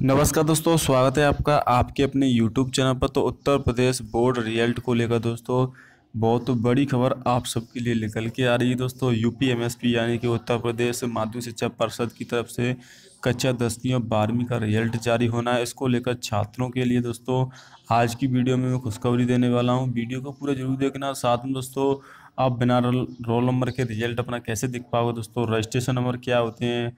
नमस्कार दोस्तों स्वागत है आपका आपके अपने यूट्यूब चैनल पर तो उत्तर प्रदेश बोर्ड रिजल्ट को लेकर दोस्तों बहुत बड़ी खबर आप सबके लिए निकल के आ रही है दोस्तों यूपी पी यानी कि उत्तर प्रदेश माध्यमिक शिक्षा परिषद की तरफ से कक्षा दसवीं और बारहवीं का रिजल्ट जारी होना है इसको लेकर छात्रों के लिए दोस्तों आज की वीडियो में मैं खुशखबरी देने वाला हूँ वीडियो को पूरा जरूर देखना साथ में दोस्तों आप बिना रोल नंबर के रिजल्ट अपना कैसे दिख पाओगे दोस्तों रजिस्ट्रेशन नंबर क्या होते हैं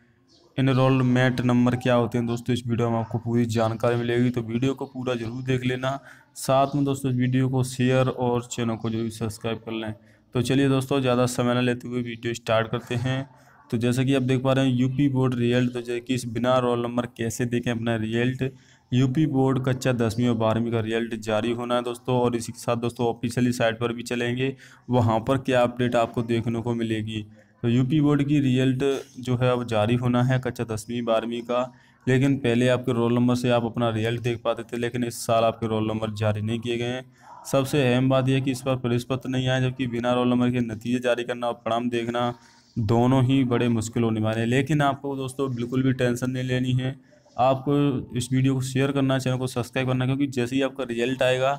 इनरोलमेंट नंबर क्या होते हैं दोस्तों इस वीडियो में आपको पूरी जानकारी मिलेगी तो वीडियो को पूरा जरूर देख लेना साथ में दोस्तों वीडियो को शेयर और चैनल को जरूर सब्सक्राइब कर लें तो चलिए दोस्तों ज़्यादा समय ना लेते हुए वीडियो स्टार्ट करते हैं तो जैसा कि आप देख पा रहे हैं यूपी बोर्ड रिजल्ट तो जैसे कि इस बिना रोल नंबर कैसे देखें अपना रिजल्ट यूपी बोर्ड कक्षा दसवीं और बारहवीं का रिजल्ट जारी होना है दोस्तों और इसी के साथ दोस्तों ऑफिशियली साइट पर भी चलेंगे वहाँ पर क्या अपडेट आपको देखने को मिलेगी तो यूपी बोर्ड की रिजल्ट जो है अब जारी होना है कक्षा दसवीं बारहवीं का लेकिन पहले आपके रोल नंबर से आप अपना रिजल्ट देख पाते थे लेकिन इस साल आपके रोल नंबर जारी नहीं किए गए हैं सबसे अहम बात यह कि इस बार पुलिस पत्र नहीं आए जबकि बिना रोल नंबर के नतीजे जारी करना और परिणाम देखना दोनों ही बड़े मुश्किल होने वाले हैं लेकिन आपको दोस्तों बिल्कुल भी टेंशन नहीं लेनी है आपको इस वीडियो को शेयर करना चैनल को सब्सक्राइब करना क्योंकि जैसे ही आपका रिजल्ट आएगा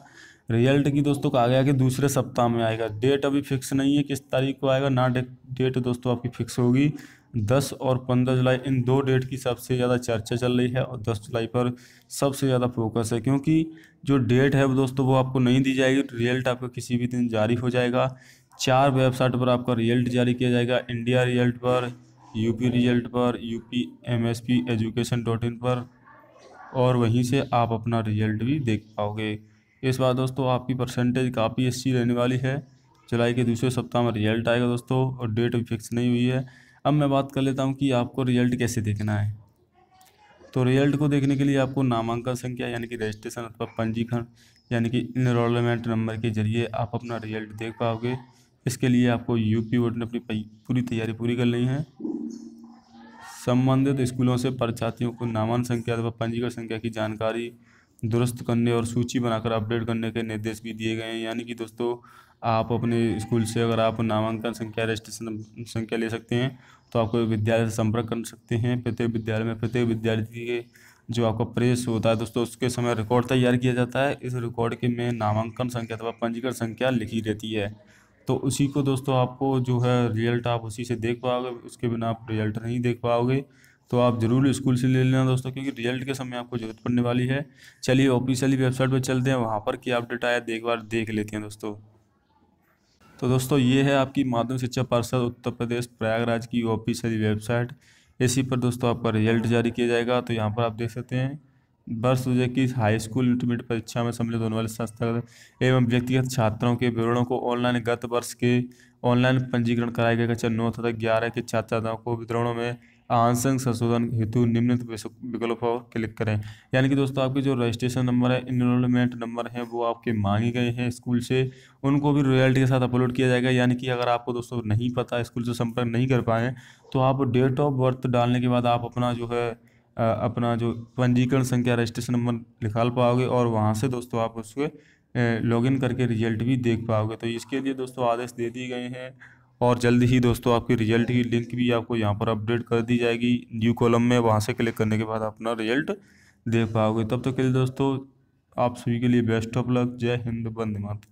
रिजल्ट की दोस्तों कहा गया कि दूसरे सप्ताह में आएगा डेट अभी फिक्स नहीं है किस तारीख को आएगा ना डेट दोस्तों आपकी फिक्स होगी दस और पंद्रह जुलाई इन दो डेट की सबसे ज़्यादा चर्चा चल रही है और दस जुलाई पर सबसे ज़्यादा फोकस है क्योंकि जो डेट है वो दोस्तों वो आपको नहीं दी जाएगी रिजल्ट आपका किसी भी दिन जारी हो जाएगा चार वेबसाइट पर आपका रिजल्ट जारी किया जाएगा इंडिया रिजल्ट पर यूपी रिजल्ट पर UP P education dot in पर और वहीं से आप अपना रिजल्ट भी देख पाओगे इस बार दोस्तों आपकी परसेंटेज काफ़ी अच्छी रहने वाली है जुलाई के दूसरे सप्ताह में रिजल्ट आएगा दोस्तों और डेट भी फिक्स नहीं हुई है अब मैं बात कर लेता हूँ कि आपको रिजल्ट कैसे देखना है तो रिजल्ट को देखने के लिए आपको नामांकन संख्या यानी कि रजिस्ट्रेशन अथवा पंजीकरण यानी कि इनरोलमेंट नंबर के जरिए आप अपना रिजल्ट देख पाओगे इसके लिए आपको यूपी बोर्ड ने अपनी पूरी तैयारी पूरी कर ली है संबंधित स्कूलों से परीक्षार्थियों को नामांकन संख्या अथवा पंजीकरण संख्या की जानकारी दुरुस्त करने और सूची बनाकर अपडेट करने के निर्देश भी दिए गए हैं यानी कि दोस्तों आप अपने स्कूल से अगर आप नामांकन संख्या रजिस्ट्रेशन संख्या ले सकते हैं तो आपको विद्यालय से संपर्क कर सकते हैं प्रत्येक विद्यालय में प्रत्येक विद्यार्थी के जो आपका प्रेस होता है दोस्तों उसके समय रिकॉर्ड तैयार किया जाता है इस रिकॉर्ड के में नामांकन संख्या अथवा पंजीकरण संख्या लिखी रहती है तो उसी को दोस्तों आपको जो है रिजल्ट आप उसी से देख पाओगे उसके बिना आप रिजल्ट नहीं देख पाओगे तो आप ज़रूर स्कूल से ले लेना दोस्तों क्योंकि रिजल्ट के समय आपको ज़रूरत पड़ने वाली है चलिए ऑफिशियली वेबसाइट पर चलते हैं वहाँ पर क्या अपडेट आया एक बार देख लेते हैं दोस्तों तो दोस्तों ये है आपकी माध्यमिक शिक्षा पार्षद उत्तर प्रदेश प्रयागराज की ऑफिशियली वेबसाइट इसी पर दोस्तों आपका रिजल्ट जारी किया जाएगा तो यहाँ पर आप देख सकते हैं वर्ष दो हज़ार हाई स्कूल इंटरमीडिएट परीक्षा में सम्मिलित होने वाले संस्थागत एवं व्यक्तिगत छात्रों के विवरणों को ऑनलाइन गत वर्ष के ऑनलाइन पंजीकरण कराया गया कक्षा नौ तथा ग्यारह के छात्र छात्राओं को वितरणों में आंसंग संशोधन हेतु निम्न विकल्पों पर क्लिक करें यानी कि दोस्तों आपके जो रजिस्ट्रेशन नंबर है इनरोलमेंट नंबर है वो आपके मांगे गए हैं स्कूल से उनको भी रॉयल्टी के साथ अपलोड किया जाएगा यानी कि अगर आपको दोस्तों नहीं पता स्कूल से संपर्क नहीं कर पाए तो आप डेट ऑफ बर्थ डालने के बाद आप अपना जो है अपना जो पंजीकरण संख्या रजिस्ट्रेशन नंबर निकाल पाओगे और वहाँ से दोस्तों आप उसके लॉगिन करके रिजल्ट भी देख पाओगे तो इसके लिए दोस्तों आदेश दे दिए गए हैं और जल्द ही दोस्तों आपकी रिजल्ट की लिंक भी आपको यहाँ पर अपडेट कर दी जाएगी न्यू कॉलम में वहाँ से क्लिक करने के बाद अपना रिजल्ट देख पाओगे तब तक तो के लिए दोस्तों आप सभी के लिए बेस्ट ऑफ लक जय हिंद बंद मात